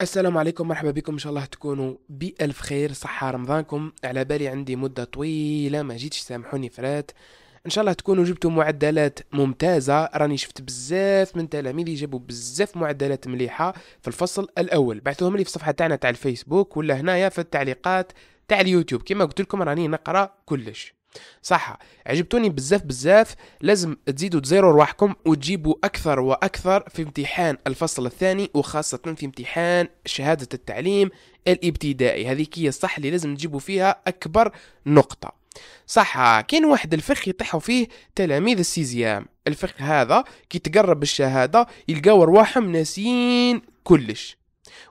السلام عليكم مرحبا بكم ان شاء الله تكونوا بألف خير صحة رمضانكم على بالي عندي مدة طويلة ما جيتش سامحوني فرات ان شاء الله تكونوا جبتوا معدلات ممتازة راني شفت بزاف من تلاميذي جابوا بزاف معدلات مليحة في الفصل الاول بعثوهم لي في الصفحة تاعنا تاع الفيسبوك ولا هنايا في التعليقات تاع اليوتيوب كما قلت لكم راني نقرا كلش صح عجبتوني بزاف بزاف لازم تزيدوا تزيروا رواحكم وتجيبوا اكثر واكثر في امتحان الفصل الثاني وخاصه في امتحان شهاده التعليم الابتدائي هذه هي الصح اللي لازم تجيبوا فيها اكبر نقطه صح كاين واحد الفخ يطيحوا فيه تلاميذ السيزيام الفخ هذا كي تقرب الشهاده يلقاو رواحهم ناسيين كلش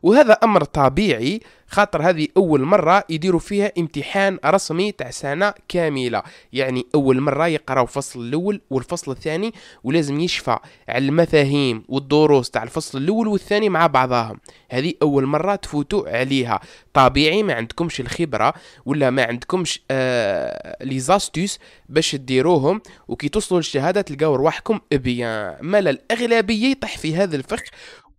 وهذا امر طبيعي خاطر هذه اول مره يديروا فيها امتحان رسمي تاع سنه كامله يعني اول مره يقراو الفصل الاول والفصل الثاني ولازم يشفى على المفاهيم والدروس تاع الفصل الاول والثاني مع بعضهم هذه اول مره تفوتوا عليها طبيعي ما عندكمش الخبره ولا ما عندكمش آه لي زاستوس باش ديروهم وكي توصلوا للشهاده تلقاو رواحكم بيان مال الاغلبيه يطيح في هذا الفخ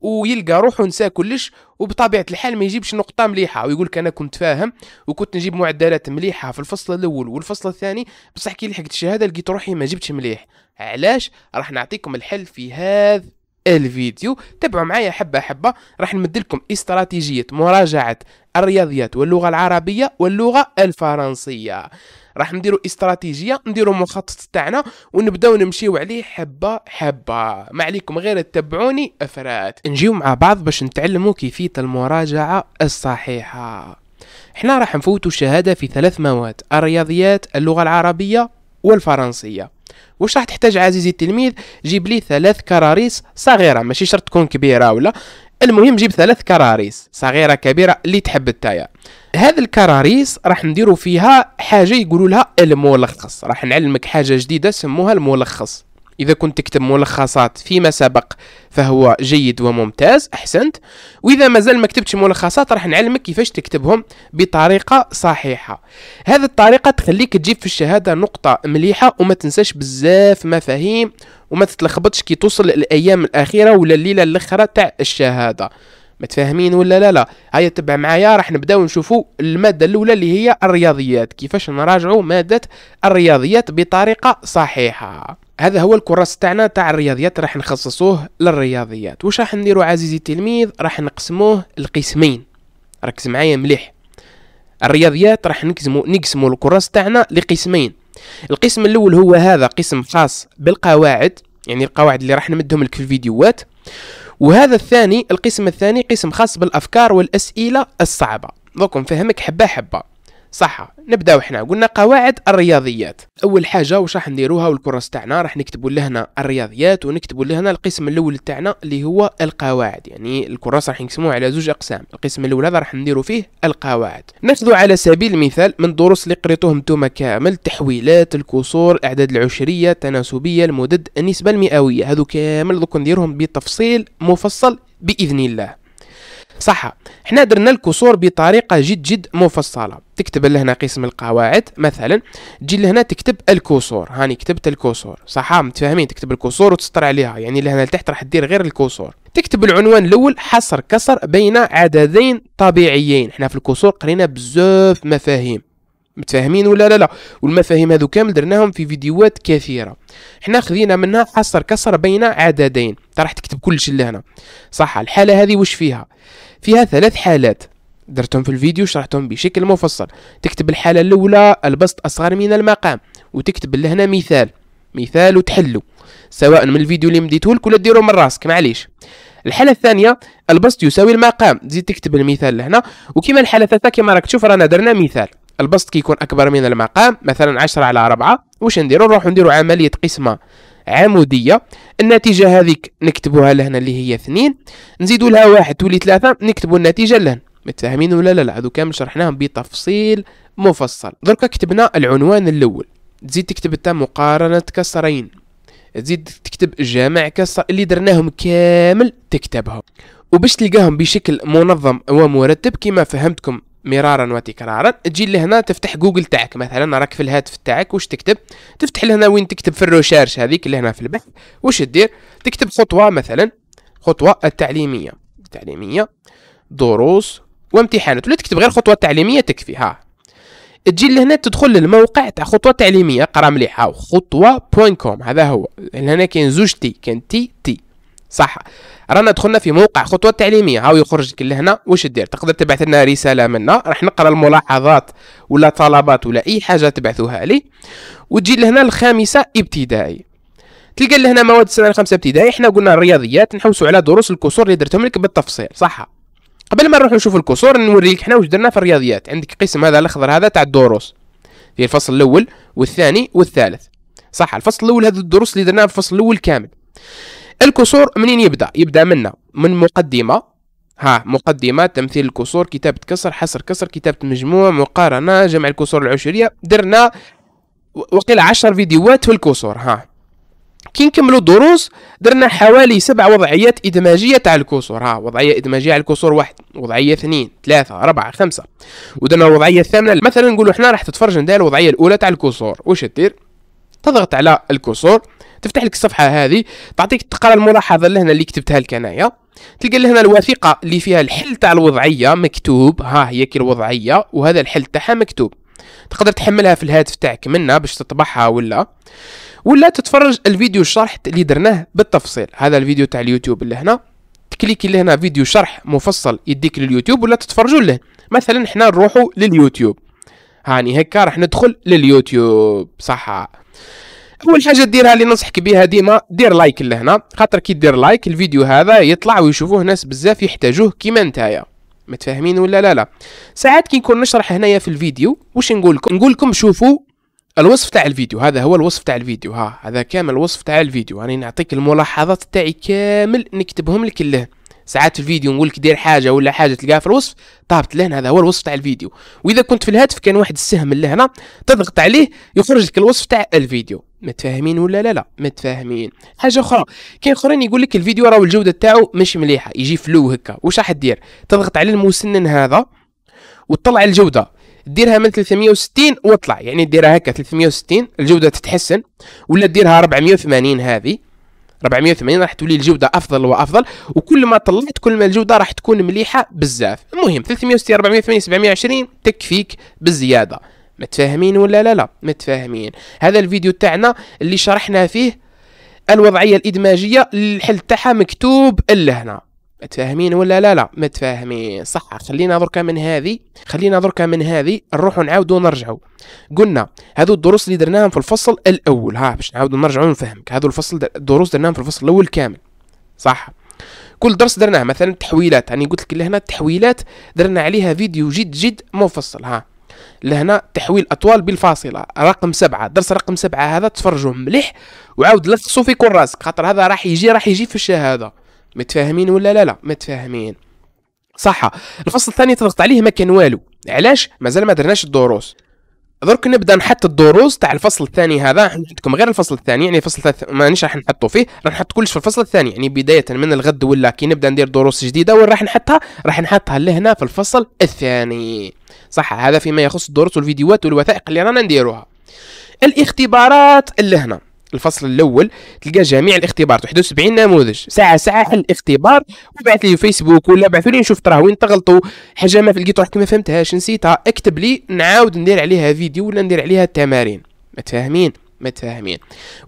ويلقى روحه نسى كلش وبطبيعه الحال ما يجيبش نقطه مليحه ويقول لك انا كنت فاهم وكنت نجيب معدلات مليحه في الفصل الاول والفصل الثاني بصح كي لحقت الشهاده لقيت روحي ما جبتش مليح علاش راح نعطيكم الحل في هذا الفيديو تابعوا معايا حبه حبه راح نمدلكم استراتيجيه مراجعه الرياضيات واللغه العربيه واللغه الفرنسيه راح نديرو استراتيجيه نديرو مخطط تاعنا ونبداو نمشيو عليه حبه حبه ما عليكم غير تتبعوني افرات نجيو مع بعض باش نتعلمو كيفيه المراجعه الصحيحه احنا راح نفوتو شهاده في ثلاث مواد الرياضيات اللغه العربيه والفرنسيه واش راح تحتاج عزيزي التلميذ جيب لي ثلاث كراريس صغيره ماشي شرط تكون كبيره ولا المهم جيب ثلاث كراريس صغيره كبيره اللي تحب التايا هذا الكراريس راح نديرو فيها حاجه يقولوا لها الملخص راح نعلمك حاجه جديده سموها الملخص إذا كنت تكتب ملخصات فيما سبق فهو جيد وممتاز أحسنت وإذا مازال ما كتبتش ملخصات راح نعلمك كيفاش تكتبهم بطريقة صحيحة هذه الطريقة تخليك تجيب في الشهادة نقطة مليحة وما تنساش بزاف مفاهيم وما تتلخبطش كي توصل الأيام الأخيرة ولا الليلة الأخيرة تاع الشهادة متفاهمين ولا لا لا هيا تبع معايا راح نبداو نشوفو الماده الاولى اللي هي الرياضيات كيفاش نراجعو ماده الرياضيات بطريقه صحيحه هذا هو الكراس تاعنا تاع الرياضيات راح نخصصوه للرياضيات واش راح نديرو عزيزي التلميذ راح نقسموه لقسمين ركز معايا مليح الرياضيات راح نقسمو نقسمو الكراس تاعنا لقسمين القسم الاول هو هذا قسم خاص بالقواعد يعني القواعد اللي راح نمدهم لك في الفيديوهات وهذا الثاني القسم الثاني قسم خاص بالافكار والاسئله الصعبه دوك نفهمك حبه حبه صح نبداو حنا قلنا قواعد الرياضيات اول حاجه واش راح نديروها والكراس تاعنا راح نكتبوا لهنا الرياضيات ونكتبوا لهنا القسم الاول تاعنا اللي هو القواعد يعني الكراس راح نقسموه على زوج اقسام القسم الاول هذا راح نديروا فيه القواعد ناخذوا على سبيل المثال من الدروس اللي قريتوهم نتوما كامل تحويلات الكسور الاعداد العشريه التناسبيه المدد النسبه المئويه هذو كامل دوك نديرهم بتفصيل مفصل باذن الله صح احنا درنا الكسور بطريقه جد جد مفصله تكتب لهنا قسم القواعد مثلا تجي لهنا تكتب الكسور هاني كتبت الكسور صح متفاهمين تكتب الكسور وتسطر عليها يعني لهنا لتحت راح دير غير الكسور تكتب العنوان الاول حصر كسر بين عددين طبيعيين احنا في الكسور قرينا بزاف مفاهيم متفاهمين ولا لا لا والمفاهيم هذو كامل درناهم في فيديوهات كثيره حنا خذينا منها حصر كسر بين عددين انت راح تكتب كلشي لهنا صح الحاله هذه وش فيها فيها ثلاث حالات درتهم في الفيديو شرحتهم بشكل مفصل تكتب الحاله الاولى البسط اصغر من المقام وتكتب لهنا مثال مثال وتحلو سواء من الفيديو اللي مديتهولك ولا ديرو من راسك معليش الحاله الثانيه البسط يساوي المقام تزيد تكتب المثال لهنا وكما الحاله الثالثه كما راك تشوف رانا درنا مثال البسط كيكون اكبر من المقام مثلا 10 على 4 واش نديرو نروحو نديرو عمليه قسمه عموديه النتيجه هذيك نكتبوها لهنا اللي هي اثنين نزيدو لها واحد تولي ثلاثة نكتبو النتيجه لهنا متفاهمين ولا لا لا هذو كامل شرحناهم بتفصيل مفصل دركا كتبنا العنوان الاول تزيد تكتب انت مقارنه كسرين تزيد تكتب جامع كسر اللي درناهم كامل تكتبهم وباش تلقاهم بشكل منظم ومرتب كما فهمتكم مرارا وتكرارا تجي لهنا تفتح جوجل تاعك مثلا راك في الهاتف تاعك واش تكتب تفتح لهنا وين تكتب في الريشيرش هذيك هنا في البحث واش دير تكتب خطوه مثلا خطوه التعليميه التعليميه دروس وامتحانات ولا تكتب غير خطوه تعليميه تكفي ها تجي لهنا تدخل للموقع تاع خطوه تعليميه قرا مليحه خطوه بوين كوم هذا هو لهنا كاين زوج تي كاين تي تي صح رانا دخلنا في موقع خطوه تعليميه هاو يخرج كل لهنا وش دير تقدر تبعث لنا رساله منا راح نقرا الملاحظات ولا طلبات ولا اي حاجه تبعثوها لي وتجي لهنا الخامسه ابتدائي تلقى لهنا مواد السنه الخامسه ابتدائي احنا قلنا الرياضيات نحوسوا على دروس الكسور اللي درتهم لك بالتفصيل صح قبل ما نروح نشوف الكسور نوريك حنا واش درنا في الرياضيات عندك قسم هذا الاخضر هذا تاع الدروس في الفصل الاول والثاني والثالث صح الفصل الاول هذا الدروس اللي درناها في الفصل الاول كامل الكسور منين يبدا يبدا منا من مقدمه ها مقدمة تمثيل الكسور كتابة كسر حصر كسر كتابة مجموع مقارنة جمع الكسور العشرية درنا وقيل عشر فيديوهات في الكسور ها كي نكملوا الدروس درنا حوالي سبع وضعيات إدماجية تاع الكسور ها وضعية إدماجية على الكسور واحد وضعية اثنين ثلاثة أربعة خمسة ودرنا الوضعية الثامنة مثلا نقولوا احنا راح تتفرج ندير الوضعية الأولى تاع الكسور وش تدير تضغط على الكسور تفتح لك الصفحه هذه تعطيك تقرا الملاحظه اللي هنا اللي كتبتها لك انايا تلقى لهنا الوثيقه اللي فيها الحل تاع الوضعيه مكتوب ها هي كي الوضعيه وهذا الحل تاعها مكتوب تقدر تحملها في الهاتف تاعك منا باش تطبعها ولا ولا تتفرج الفيديو الشرح اللي درناه بالتفصيل هذا الفيديو تاع اليوتيوب اللي هنا تكليكي لهنا فيديو شرح مفصل يديك لليوتيوب ولا تتفرجوا له مثلا احنا نروحوا لليوتيوب هاني هكا راح ندخل لليوتيوب صح اول حاجه ديرها اللي ننصحك بها ديما دير لايك لهنا خاطر كي دير لايك الفيديو هذا يطلع ويشوفوه ناس بزاف يحتاجوه كيما نتايا متفاهمين ولا لا لا ساعات كي نكون نشرح هنايا في الفيديو واش نقول لكم نقول لكم شوفوا الوصف تاع الفيديو هذا هو الوصف تاع الفيديو ها هذا كامل الوصف تاع الفيديو راني يعني نعطيك الملاحظات تاعي كامل نكتبهم لك له ساعات في الفيديو نقول لك دير حاجه ولا حاجه تلقاها في الوصف طابت لهنا هذا هو الوصف تاع الفيديو واذا كنت في الهاتف كان واحد السهم لهنا تضغط عليه يخرج لك الوصف تاع الفيديو متفاهمين ولا لا لا متفاهمين حاجه اخرى كاين اخرين يقول لك الفيديو راه الجوده تاعو مش مليحه يجي فلو هكا واش راح دير تضغط على المسنن هذا وتطلع الجوده ديرها من 360 وطلع يعني ديرها هكا 360 الجوده تتحسن ولا ديرها 480 هذه 480 راح تولي الجوده افضل وافضل وكل ما طلعت كل ما الجوده راح تكون مليحه بزاف المهم 360 480 720 تكفيك بالزياده متفاهمين ولا لا لا متفاهمين هذا الفيديو تاعنا اللي شرحنا فيه الوضعيه الادماجيه الحل تاعها مكتوب لهنا متفاهمين ولا لا لا متفاهمين صح خلينا دركا من هذه خلينا دركا من هذه نروحوا نعاودوا نرجعوا قلنا هذو الدروس اللي درناهم في الفصل الاول ها باش نعاودوا نرجعوا نفهمك هذو الفصل در... الدروس درناهم في الفصل الاول كامل صح كل درس درناه مثلا تحويلات راني يعني قلت لك لهنا التحويلات درنا عليها فيديو جد جد مفصل ها لهنا تحويل اطوال بالفاصله رقم سبعة درس رقم سبعة هذا تفرجوه مليح وعاود لصقوا في كل راسك خاطر هذا راح يجي راح يجي في الشهاده متفاهمين ولا لا لا متفاهمين صح الفصل الثاني تضغط عليه ما كان والو علاش مازال ما درناش الدروس درك نبدا نحط الدروس تاع الفصل الثاني هذا عندكم غير الفصل الثاني يعني الفصل الثالث مانيش راح نحطو فيه راح نحط كلش في الفصل الثاني يعني بدايه من الغد ولا كي نبدا ندير دروس جديده وين راح نحطها راح نحطها لهنا في الفصل الثاني صح هذا فيما يخص الدروس والفيديوهات والوثائق اللي رانا نديروها الاختبارات اللي هنا الفصل الاول تلقى جميع الاختبارات 71 نموذج ساعه ساعه حل الاختبار وبعث لي فيسبوك ولا بعثوا لي نشوف تراه وين تغلطوا حاجه ما لقيت روحك ما فهمتهاش نسيتها اكتب لي نعاود ندير عليها فيديو ولا ندير عليها تمارين متفاهمين متفاهمين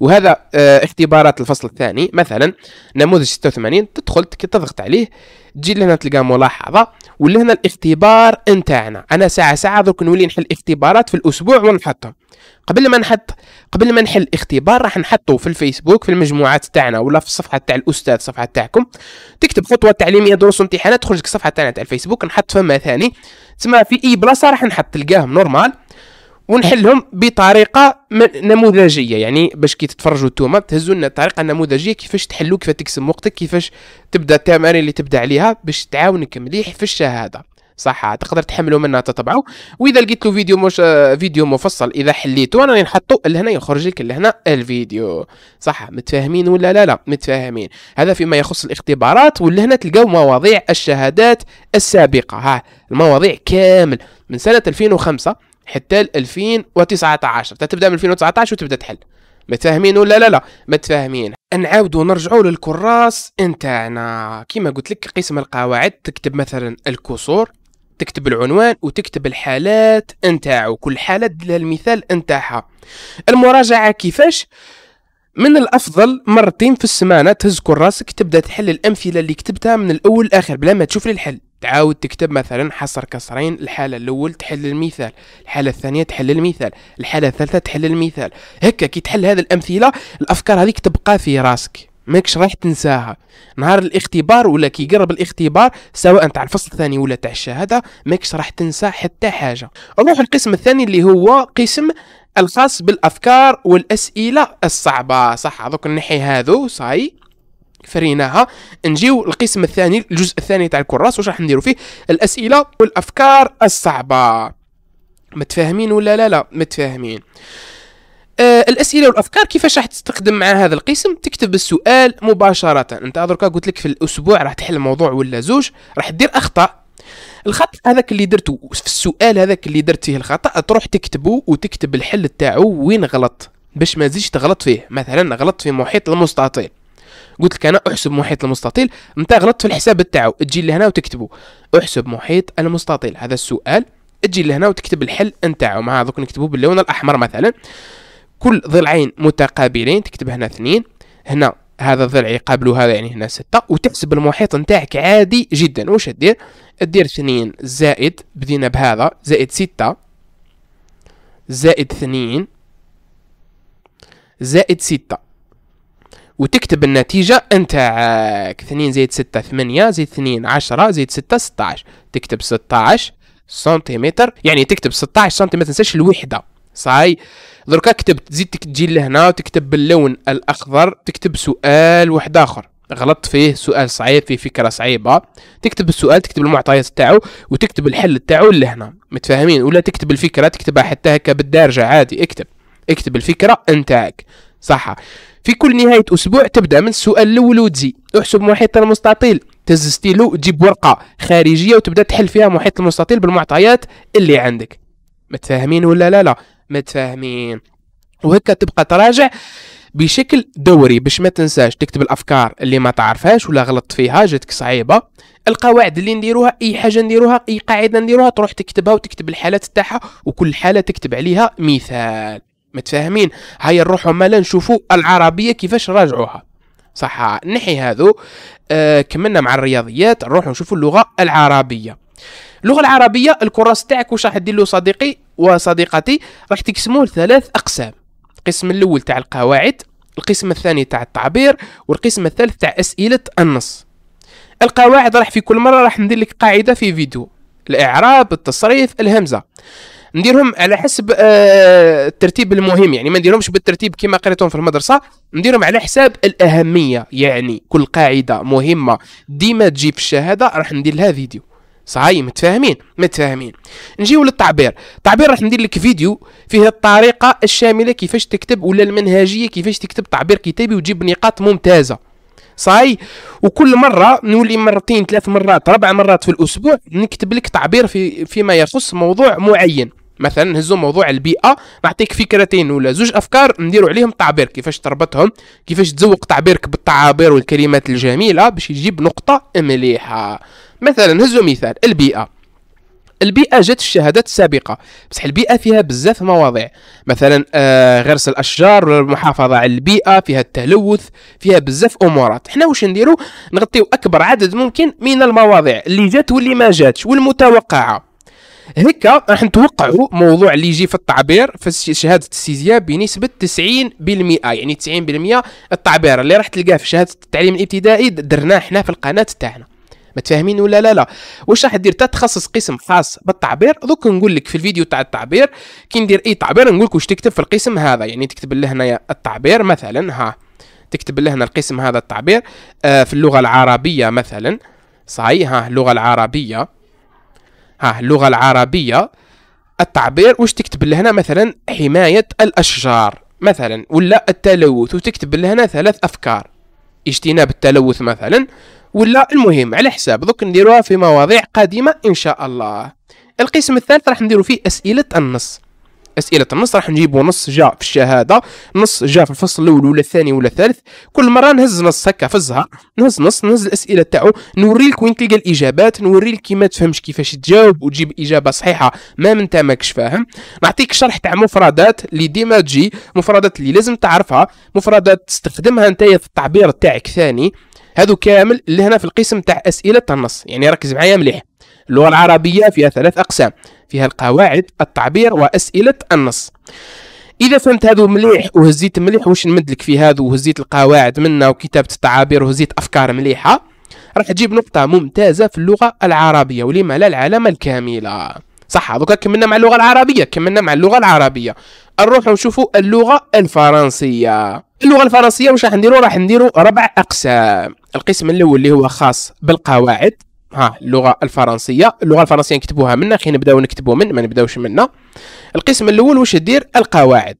وهذا آه، اختبارات الفصل الثاني مثلا نموذج 86 تدخل تضغط عليه تجي لهنا تلقى ملاحظه ولهنا الاختبار نتاعنا انا ساعه ساعه درك نولي نحل اختبارات في الاسبوع ونحطهم قبل ما نحط قبل ما نحل اختبار راح نحطه في الفيسبوك في المجموعات تاعنا ولا في الصفحه تاع الاستاذ صفحه تاعكم تكتب خطوه تعليميه دروس امتحانات تخرج الصفحه تاعنا تاع الفيسبوك نحط فما ثاني تسمى في اي بلاصه راح نحط تلقاهم نورمال ونحلهم بطريقه نموذجيه يعني باش كي تتفرجوا انتوما تهزوا لنا طريقه نموذجيه كيفاش تحلوا كيفاش تقسم وقتك كيفاش تبدا التمارين اللي تبدا عليها باش تعاونك مليح في الشهاده صح تقدر تحملوا منها تطبعوا واذا لقيت له فيديو مش فيديو مفصل اذا حليته انا نحطه لهنا يخرج لك لهنا الفيديو صح متفاهمين ولا لا لا متفاهمين هذا فيما يخص الاختبارات ولهنا تلقاو مواضيع الشهادات السابقه ها المواضيع كامل من سنه 2005 حتى 2019 تبدا من 2019 وتبدا تحل متفاهمين ولا لا لا متفاهمين نعاودو نرجعو للكراس نتاعنا كيما قلت لك قسم القواعد تكتب مثلا الكسور تكتب العنوان وتكتب الحالات نتاعو كل حالة لها المثال نتاعها المراجعة كيفاش من الافضل مرتين في السمانه تهز كراسك تبدا تحل الامثله اللي كتبتها من الاول لاخر بلا ما تشوف لي الحل تعاود تكتب مثلا حصر كسرين الحالة الأول تحل المثال الحالة الثانية تحل المثال الحالة الثالثة تحل المثال هكا كي تحل هذه الأمثلة الأفكار هذيك تبقى في راسك ماكش راح تنساها نهار الاختبار ولا كي يقرب الاختبار سواء تاع الفصل الثاني ولا تاع الشهاده ماكش راح تنسى حتى حاجه نروح القسم الثاني اللي هو قسم الخاص بالافكار والاسئله الصعبه صح هذوك النحي هذو صاي فريناها نجيو القسم الثاني الجزء الثاني تاع الكراس واش راح نديرو فيه الاسئله والافكار الصعبه متفاهمين ولا لا لا متفاهمين آه الاسئله والافكار كيفاش راح تستخدم مع هذا القسم تكتب السؤال مباشره انت دركا قلت لك في الاسبوع راح تحل موضوع ولا زوج راح دير اخطاء الخط هذاك اللي درته في السؤال هذاك اللي درت فيه الخطا تروح تكتبه وتكتب الحل تاعو وين غلط باش ما تزيدش تغلط فيه مثلا غلط في محيط المستطيل قلت لك انا احسب محيط المستطيل انت غلطت في الحساب تاعو تجي لهنا وتكتبه احسب محيط المستطيل هذا السؤال تجي لهنا وتكتب الحل نتاعو مع دوك نكتبه باللون الاحمر مثلا كل ضلعين متقابلين تكتب هنا اثنين هنا هذا الضلع يقابل هذا يعني هنا ستة وتحسب المحيط نتاعك عادي جدا واش دير دير اثنين زائد بدينا بهذا زائد ستة زائد اثنين زائد ستة وتكتب النتيجة انتاعك زيد زائد ثمانية زيد زائد عشرة زيد زائد ستة عشر تكتب عشر سنتيمتر يعني تكتب عشر سنتيمتر تنساش الوحدة صاي دركا كتبت زيد تجي لهنا وتكتب باللون الاخضر تكتب سؤال واحد اخر غلطت فيه سؤال صعيب فيه فكره صعيبه تكتب السؤال تكتب المعطيات تاعو وتكتب الحل تاعو لهنا متفاهمين ولا تكتب الفكره تكتبها حتى هكا بالدارجه عادي اكتب اكتب الفكره انتاك صح في كل نهاية أسبوع تبدأ من السؤال الأول وتزي احسب محيط المستطيل تهز ستيلو تجيب ورقة خارجية وتبدأ تحل فيها محيط المستطيل بالمعطيات اللي عندك متفاهمين ولا لا لا متفاهمين وهكا تبقى تراجع بشكل دوري باش ما تنساش تكتب الافكار اللي ما تعرفهاش ولا غلطت فيها جاتك صعيبه القواعد اللي نديروها اي حاجه نديروها اي قاعده نديروها تروح تكتبها وتكتب الحالات تاعها وكل حاله تكتب عليها مثال متفاهمين هيا نروحوا مالا نشوفوا العربيه كيفاش راجعوها صح نحي هذو آه كملنا مع الرياضيات نروحوا نشوفوا اللغه العربيه اللغه العربيه الكراس تاعك واش راح له صديقي وصديقتي راح تقسموه لثلاث اقسام القسم الاول تاع القواعد القسم الثاني تاع التعبير والقسم الثالث تاع اسئله النص القواعد راح في كل مره راح ندير لك قاعده في فيديو الاعراب التصريف الهمزه نديرهم على حسب آه، الترتيب المهم يعني ما نديرهمش بالترتيب كما قريتهم في المدرسه نديرهم على حساب الاهميه يعني كل قاعده مهمه ديما تجي في الشهاده راح ندير لها فيديو صاي متفاهمين متفاهمين نجيو للتعبير التعبير راح ندير لك فيديو فيه الطريقه الشامله كيفاش تكتب ولا المنهجيه كيفاش تكتب تعبير كتابي وتجيب نقاط ممتازه صاي وكل مره نولي مرتين ثلاث مرات ربع مرات في الاسبوع نكتب لك تعبير في فيما يخص موضوع معين مثلا نهزو موضوع البيئه نعطيك فكرتين ولا زوج افكار نديرو عليهم تعبير كيفاش تربطهم كيفاش تزوق تعبيرك بالتعابير والكلمات الجميله باش يجيب نقطه مليحه مثلا نهزو مثال البيئه البيئة جات الشهادات السابقة بصح البيئة فيها بزاف مواضيع مثلا آه غرس الأشجار والمحافظة على البيئة فيها التلوث فيها بزاف أمورات حنا واش نديرو نغطيو أكبر عدد ممكن من المواضيع اللي جات واللي ما جاتش والمتوقعة هكا راح نتوقعوا موضوع اللي يجي في التعبير في شهاده السيزياء بنسبه 90% يعني 90% التعبير اللي راح تلقاه في شهاده التعليم الابتدائي درناه حنا في القناه تاعنا متفاهمين ولا لا لا واش راح دير تتخصص قسم خاص بالتعبير دوك نقول لك في الفيديو تاع التعبير كي ندير اي تعبير نقول لك واش تكتب في القسم هذا يعني تكتب لهنا التعبير مثلا ها تكتب لهنا القسم هذا التعبير آه في اللغه العربيه مثلا صحيح ها اللغه العربيه ها اللغه العربيه التعبير واش تكتب لهنا مثلا حمايه الاشجار مثلا ولا التلوث وتكتب لهنا ثلاث افكار اجتناب التلوث مثلا ولا المهم على حساب دوك نديروها في مواضيع قادمه ان شاء الله القسم الثالث راح نديرو فيه اسئله النص اسئله النص راح نجيبوا نص جا في الشهاده نص جا في الفصل الاول ولا الثاني ولا الثالث كل مره نهز نص هكا في الزهر نهز نص نهز الاسئله تاعو نوريلك وين تلقى الاجابات نوريلك كي ما تفهمش كيفاش تجاوب وتجيب اجابه صحيحه ما من انت ماكش فاهم نعطيك شرح تاع مفردات اللي ديما تجي مفردات اللي لازم تعرفها مفردات تستخدمها انت في التعبير تاعك ثاني هذو كامل اللي هنا في القسم تاع اسئله النص يعني ركز معايا مليح اللغة العربية فيها ثلاث أقسام فيها القواعد التعبير وأسئلة النص اذا فهمت هذا مليح وهزيت مليح واش نمدلك في هذا وهزيت القواعد منا وكتابه التعابير وهزيت افكار مليحه راح تجيب نقطه ممتازه في اللغه العربيه ولما لا العلامه الكامله صح دوكا كملنا مع اللغه العربيه كملنا مع اللغه العربيه نروحو نشوفوا اللغه الفرنسيه اللغه الفرنسيه واش راح نديرو راح نديرو ربع اقسام القسم الاول اللي هو خاص بالقواعد ها اللغه الفرنسيه اللغه الفرنسيه نكتبوها منا كي نبداو نكتبو من ما نبداوش منا القسم الاول واش دير القواعد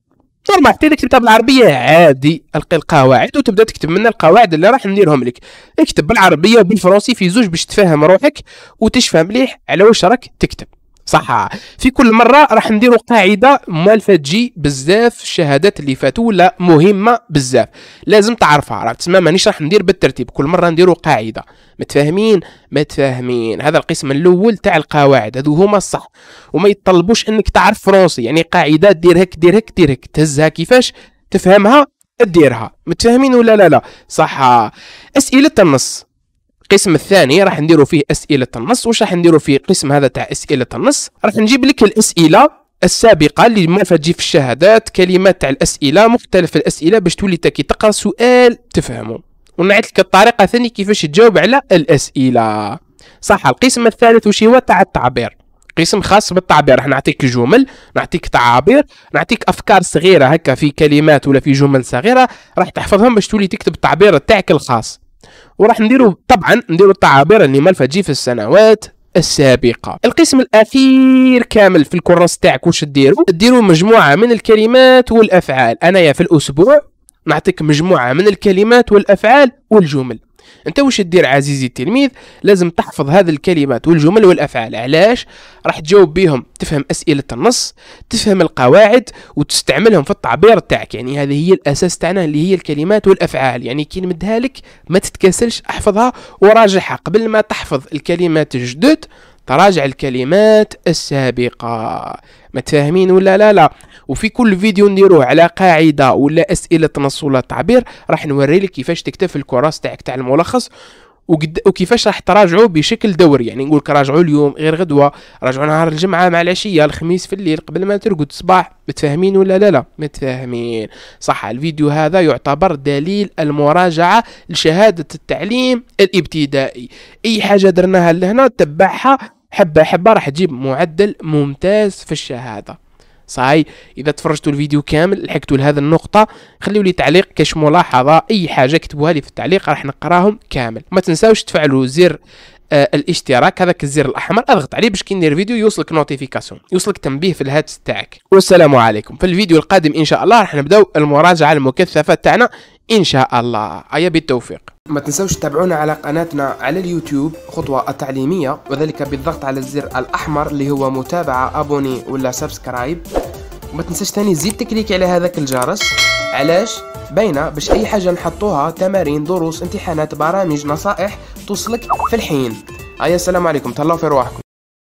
ما حتى اذا كتبتها بالعربيه عادي القي القواعد وتبدا تكتب منا القواعد اللي راح نديرهم لك اكتب بالعربيه وبالفرنسي في زوج باش تفهم روحك وتشفى مليح على واش راك تكتب صح في كل مره راح نديروا قاعده مالفه تجي بزاف الشهادات اللي فاتوا لا مهمه بزاف لازم تعرفها راه تسمى مانيش راح ندير بالترتيب كل مره نديروا قاعده متفاهمين متفاهمين هذا القسم الاول تاع القواعد هذو هما الصح وما يطلبوش انك تعرف فرونسي يعني قاعده دير هيك دير هيك دير هيك تهزها كيفاش تفهمها ديرها متفاهمين ولا لا لا صح اسئله النص القسم الثاني راح نديروا فيه اسئله النص واش راح نديروا في القسم هذا تاع اسئله النص راح نجيب لك الاسئله السابقه اللي ما تجي في الشهادات كلمات تاع الاسئله مختلف الاسئله باش تولي كي تقرا سؤال تفهمه ونعيط لك الطريقه ثاني كيفاش تجاوب على الاسئله صح القسم الثالث وش هو تاع التعبير قسم خاص بالتعبير راح نعطيك جمل نعطيك تعابير نعطيك افكار صغيره هكا في كلمات ولا في جمل صغيره راح تحفظهم باش تولي تكتب التعبير تاعك الخاص وراح نديروه طبعا نديروا التعابير اللي ما تجي في السنوات السابقة القسم الأخير كامل في الكورس تاعك واش ديروا ديروا مجموعة من الكلمات والأفعال أنايا في الأسبوع نعطيك مجموعة من الكلمات والأفعال والجمل انت واش دير عزيزي التلميذ لازم تحفظ هذه الكلمات والجمل والافعال علاش راح تجاوب بهم تفهم اسئله النص تفهم القواعد وتستعملهم في التعبير تاعك يعني هذه هي الاساس تاعنا اللي هي الكلمات والافعال يعني كي نمدها لك ما تتكاسلش احفظها وراجعها قبل ما تحفظ الكلمات الجدد تراجع الكلمات السابقة متفاهمين ولا لا لا وفي كل فيديو نديروه على قاعدة ولا أسئلة نص ولا تعبير راح نوري لك كيفاش تكتب في الكراس تاعك تاع الملخص وكيفاش راح تراجعوا بشكل دوري يعني نقول راجعوا اليوم غير غدوه راجعوا نهار الجمعه مع العشيه الخميس في الليل قبل ما ترقد الصباح متفاهمين ولا لا لا متفاهمين صح الفيديو هذا يعتبر دليل المراجعه لشهاده التعليم الابتدائي اي حاجه درناها لهنا تبعها حبة حبة راح تجيب معدل ممتاز في الشهادة صاي اذا تفرجتوا الفيديو كامل لحقتوا لهذا النقطه خليوا لي تعليق كاش ملاحظه اي حاجه كتبوها لي في التعليق راح نقراهم كامل ما تنساوش تفعلوا زر آه الاشتراك هذاك الزر الاحمر اضغط عليه باش كي ندير فيديو يوصلك نوتيفيكاسيون يوصلك تنبيه في الهاتف تاعك والسلام عليكم في الفيديو القادم ان شاء الله راح نبداو المراجعه المكثفه تاعنا ان شاء الله ايا بالتوفيق ما تنسوش تتابعونا على قناتنا على اليوتيوب خطوة التعليمية وذلك بالضغط على الزر الأحمر اللي هو متابعة أبوني ولا سبسكرايب وما تنساش ثاني زيد تكليك على هذاك الجرس علاش باينه باش اي حاجه نحطوها تمارين دروس امتحانات برامج نصائح توصلك في الحين هيا السلام عليكم تهلاو في رواحكم